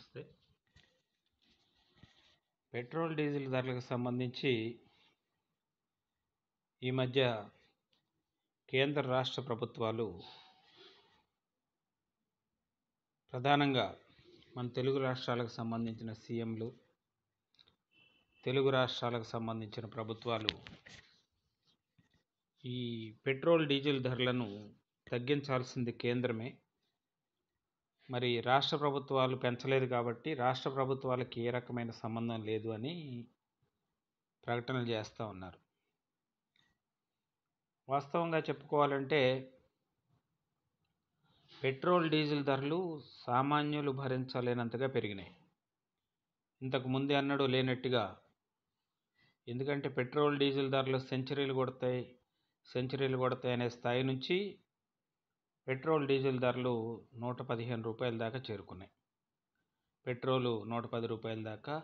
నమస్తే petrol diesel ధరలకు సంబంధించి ఈ మధ్య కేంద్ర రాష్ట్ర ప్రభుత్వాలు ప్రధానంగా మన తెలుగు రాష్ట్రాలకు సంబంధించిన సీఎంలు తెలుగు రాష్ట్రాలకు సంబంధించిన ప్రభుత్వాలు ఈ పెట్రోల్ డీజిల్ ధరలను తగ్గించాల్సింది కేంద్రమే మరి రాష్ట్ర ప్రభుత్వాలు పెంచలేదు కాబట్టి రాష్ట్ర ప్రభుత్వాలకి ఏ రకమైన సంబంధం లేదు అని ప్రకటనలు చేస్తూ ఉన్నారు వాస్తవంగా చెప్పుకోవాలంటే పెట్రోల్ డీజిల్ ధరలు సామాన్యులు భరించలేనంతగా పెరిగినాయి ఇంతకు ముందే అన్నడు లేనట్టుగా ఎందుకంటే పెట్రోల్ డీజిల్ ధరలు సెంచరీలు కొడతాయి సెంచరీలు కొడతాయి అనే స్థాయి నుంచి పెట్రోల్ డీజిల్ ధరలు నూట పదిహేను రూపాయల దాకా చేరుకున్నాయి పెట్రోలు నూట పది రూపాయల దాకా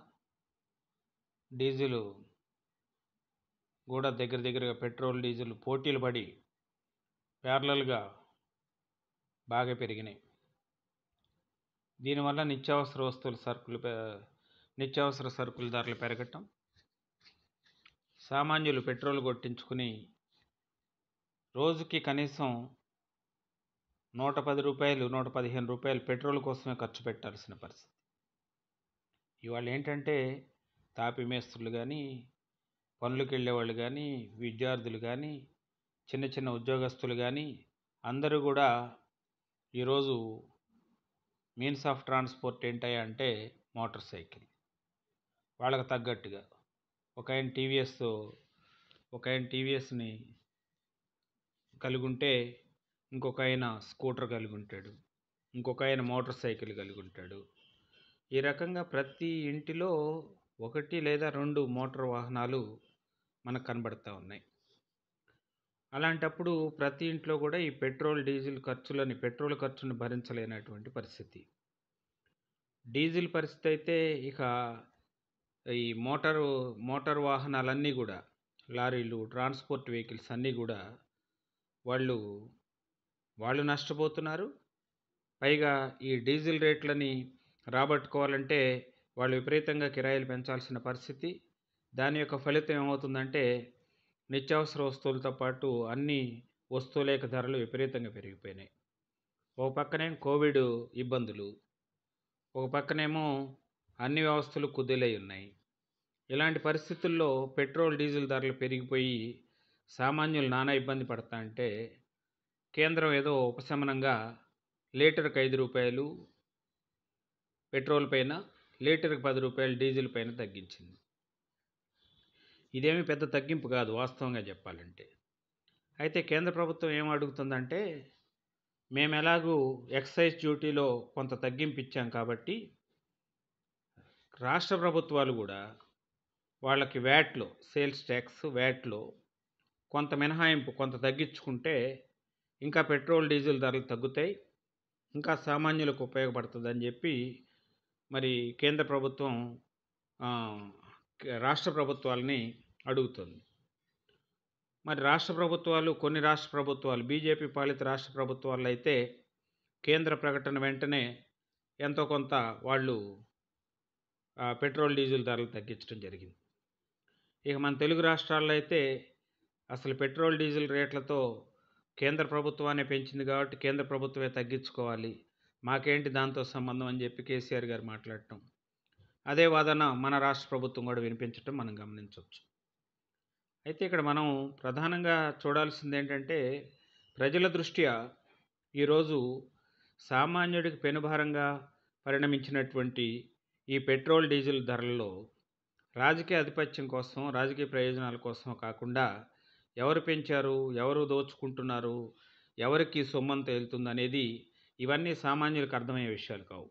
డీజిలు కూడా దగ్గర దగ్గరగా పెట్రోల్ డీజిల్ పోటీలు పడి ప్యారలల్గా బాగా పెరిగినాయి దీనివల్ల నిత్యావసర వస్తువుల సరుకులు నిత్యావసర సరుకుల ధరలు పెరగటం సామాన్యులు పెట్రోల్ కొట్టించుకుని రోజుకి కనీసం నూట పది రూపాయలు నూట పదిహేను రూపాయలు పెట్రోల్ కోసమే ఖర్చు పెట్టాల్సిన పరిస్థితి ఇవాళ ఏంటంటే తాపి మేస్తులు కానీ పనులకు వెళ్ళేవాళ్ళు కానీ విద్యార్థులు కానీ చిన్న చిన్న ఉద్యోగస్తులు కానీ అందరూ కూడా ఈరోజు మీన్స్ ఆఫ్ ట్రాన్స్పోర్ట్ ఏంటాయి అంటే మోటార్ సైకిల్ వాళ్ళకు తగ్గట్టుగా ఒక ఆయన టీవీఎస్తో ఒక ఆయన టీవీఎస్ని కలిగి ఉంటే ఇంకొక ఆయన స్కూటర్ కలిగి ఉంటాడు ఇంకొక ఆయన మోటార్ సైకిల్ కలిగి ఉంటాడు ఈ రకంగా ప్రతి ఇంటిలో ఒకటి లేదా రెండు మోటార్ వాహనాలు మనకు కనబడతా ఉన్నాయి అలాంటప్పుడు ప్రతి ఇంట్లో కూడా ఈ పెట్రోల్ డీజిల్ ఖర్చులని పెట్రోల్ ఖర్చును భరించలేనటువంటి పరిస్థితి డీజిల్ పరిస్థితి అయితే ఇక ఈ మోటారు మోటార్ వాహనాలన్నీ కూడా లారీలు ట్రాన్స్పోర్ట్ వెహికల్స్ అన్నీ కూడా వాళ్ళు వాళ్ళు నష్టపోతున్నారు పైగా ఈ డీజిల్ రేట్లని రాబట్టుకోవాలంటే వాళ్ళు విపరీతంగా కిరాయిలు పెంచాల్సిన పరిస్థితి దాని యొక్క ఫలితం ఏమవుతుందంటే నిత్యావసర వస్తువులతో పాటు అన్ని వస్తువుల యొక్క ధరలు విపరీతంగా పెరిగిపోయినాయి ఒక పక్కనే కోవిడ్ ఇబ్బందులు ఒక పక్కనేమో అన్ని వ్యవస్థలు కుదేలై ఉన్నాయి ఇలాంటి పరిస్థితుల్లో పెట్రోల్ డీజిల్ ధరలు పెరిగిపోయి సామాన్యులు నానా ఇబ్బంది పడతా అంటే కేంద్రం ఏదో ఉపశమనంగా లీటర్కి ఐదు రూపాయలు పెట్రోల్ పైన లీటర్కి పది రూపాయలు డీజిల్ పైన తగ్గించింది ఇదేమి పెద్ద తగ్గింపు కాదు వాస్తవంగా చెప్పాలంటే అయితే కేంద్ర ప్రభుత్వం ఏం అడుగుతుందంటే మేము ఎలాగూ ఎక్సైజ్ డ్యూటీలో కొంత తగ్గింపు ఇచ్చాం కాబట్టి రాష్ట్ర ప్రభుత్వాలు కూడా వాళ్ళకి వ్యాట్లో సేల్స్ ట్యాక్స్ వ్యాట్లో కొంత మినహాయింపు కొంత తగ్గించుకుంటే ఇంకా పెట్రోల్ డీజిల్ ధరలు తగ్గుతాయి ఇంకా సామాన్యులకు ఉపయోగపడుతుందని చెప్పి మరి కేంద్ర ప్రభుత్వం రాష్ట్ర ప్రభుత్వాలని అడుగుతుంది మరి రాష్ట్ర ప్రభుత్వాలు కొన్ని రాష్ట్ర ప్రభుత్వాలు బీజేపీ పాలిత రాష్ట్ర ప్రభుత్వాలు అయితే కేంద్ర ప్రకటన వెంటనే ఎంతో కొంత వాళ్ళు పెట్రోల్ డీజిల్ ధరలు తగ్గించడం జరిగింది ఇక మన తెలుగు రాష్ట్రాల్లో అయితే అసలు పెట్రోల్ డీజిల్ రేట్లతో కేంద్ర ప్రభుత్వాన్ని పెంచింది కాబట్టి కేంద్ర ప్రభుత్వమే తగ్గించుకోవాలి మాకేంటి దాంతో సంబంధం అని చెప్పి కేసీఆర్ గారు మాట్లాడటం అదే వాదన మన రాష్ట్ర ప్రభుత్వం కూడా వినిపించటం మనం గమనించవచ్చు అయితే ఇక్కడ మనం ప్రధానంగా చూడాల్సింది ఏంటంటే ప్రజల దృష్ట్యా ఈరోజు సామాన్యుడికి పెనుభారంగా పరిణమించినటువంటి ఈ పెట్రోల్ డీజిల్ ధరల్లో రాజకీయ ఆధిపత్యం కోసం రాజకీయ ప్రయోజనాల కోసం కాకుండా ఎవరు పెంచారు ఎవరు దోచుకుంటున్నారు ఎవరికి సొమ్మంత వెళ్తుంది అనేది ఇవన్నీ సామాన్యులకు అర్థమయ్యే విషయాలు కావు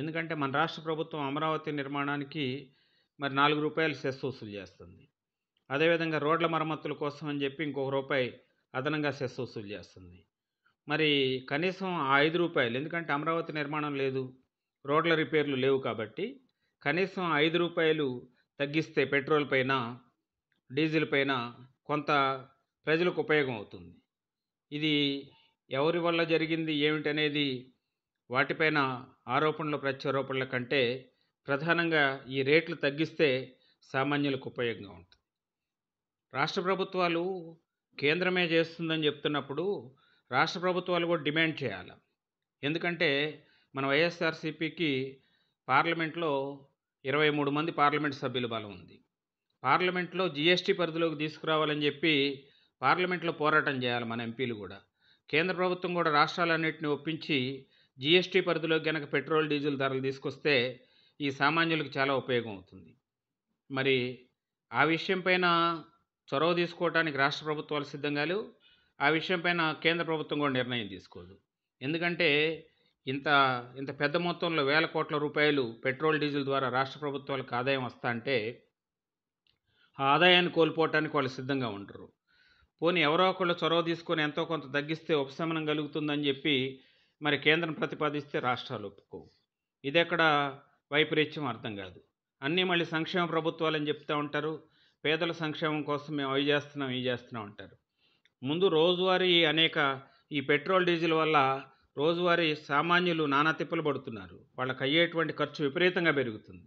ఎందుకంటే మన రాష్ట్ర ప్రభుత్వం అమరావతి నిర్మాణానికి మరి నాలుగు రూపాయలు సెస్ వసూలు చేస్తుంది అదేవిధంగా రోడ్ల మరమ్మతుల కోసం అని చెప్పి ఇంకొక రూపాయి అదనంగా సెస్ వసూలు చేస్తుంది మరి కనీసం ఆ ఐదు రూపాయలు ఎందుకంటే అమరావతి నిర్మాణం లేదు రోడ్ల రిపేర్లు లేవు కాబట్టి కనీసం ఐదు రూపాయలు తగ్గిస్తే పెట్రోల్ పైన డీజిల్ పైన కొంత ప్రజలకు ఉపయోగం అవుతుంది ఇది ఎవరి వల్ల జరిగింది ఏమిటనేది వాటిపైన ఆరోపణలు ప్రత్యారోపణల కంటే ప్రధానంగా ఈ రేట్లు తగ్గిస్తే సామాన్యులకు ఉపయోగంగా ఉంటుంది రాష్ట్ర ప్రభుత్వాలు కేంద్రమే చేస్తుందని చెప్తున్నప్పుడు రాష్ట్ర ప్రభుత్వాలు కూడా డిమాండ్ చేయాలి ఎందుకంటే మన వైఎస్ఆర్సీపీకి పార్లమెంట్లో ఇరవై మూడు మంది పార్లమెంట్ సభ్యుల బలం ఉంది పార్లమెంట్లో జీఎస్టీ పరిధిలోకి తీసుకురావాలని చెప్పి పార్లమెంట్లో పోరాటం చేయాలి మన ఎంపీలు కూడా కేంద్ర ప్రభుత్వం కూడా రాష్ట్రాలన్నింటినీ ఒప్పించి జీఎస్టీ పరిధిలోకి కనుక పెట్రోల్ డీజిల్ ధరలు తీసుకొస్తే ఈ సామాన్యులకు చాలా ఉపయోగం అవుతుంది మరి ఆ విషయం పైన చొరవ తీసుకోవడానికి రాష్ట్ర ప్రభుత్వాలు సిద్ధంగా ఆ విషయం పైన కేంద్ర ప్రభుత్వం కూడా నిర్ణయం తీసుకోదు ఎందుకంటే ఇంత ఇంత పెద్ద మొత్తంలో వేల కోట్ల రూపాయలు పెట్రోల్ డీజిల్ ద్వారా రాష్ట్ర ప్రభుత్వాలకు ఆదాయం వస్తా అంటే ఆ ఆదాయాన్ని కోల్పోవటానికి వాళ్ళు సిద్ధంగా ఉంటారు పోనీ ఎవరో ఒకళ్ళు చొరవ తీసుకొని ఎంతో కొంత తగ్గిస్తే ఉపశమనం కలుగుతుందని చెప్పి మరి కేంద్రం ప్రతిపాదిస్తే రాష్ట్రాలు ఒప్పుకోవు ఇది ఎక్కడ వైపరీత్యం అర్థం కాదు అన్నీ మళ్ళీ సంక్షేమ ప్రభుత్వాలని చెప్తూ ఉంటారు పేదల సంక్షేమం కోసం మేము అవి చేస్తున్నాం ఇవి చేస్తున్నాం అంటారు ముందు రోజువారీ అనేక ఈ పెట్రోల్ డీజిల్ వల్ల రోజువారీ సామాన్యులు నానా తిప్పలు పడుతున్నారు వాళ్ళకి అయ్యేటువంటి ఖర్చు విపరీతంగా పెరుగుతుంది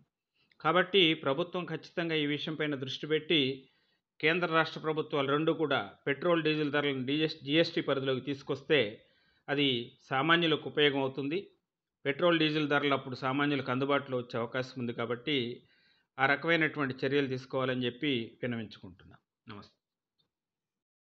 కాబట్టి ప్రభుత్వం ఖచ్చితంగా ఈ విషయంపైన దృష్టి పెట్టి కేంద్ర రాష్ట్ర ప్రభుత్వాలు రెండు కూడా పెట్రోల్ డీజిల్ ధరలను డిఎస్ జిఎస్టీ పరిధిలోకి తీసుకొస్తే అది సామాన్యులకు ఉపయోగం అవుతుంది పెట్రోల్ డీజిల్ ధరలు అప్పుడు సామాన్యులకు అందుబాటులో వచ్చే అవకాశం ఉంది కాబట్టి ఆ రకమైనటువంటి చర్యలు తీసుకోవాలని చెప్పి విన్నవించుకుంటున్నాం నమస్తే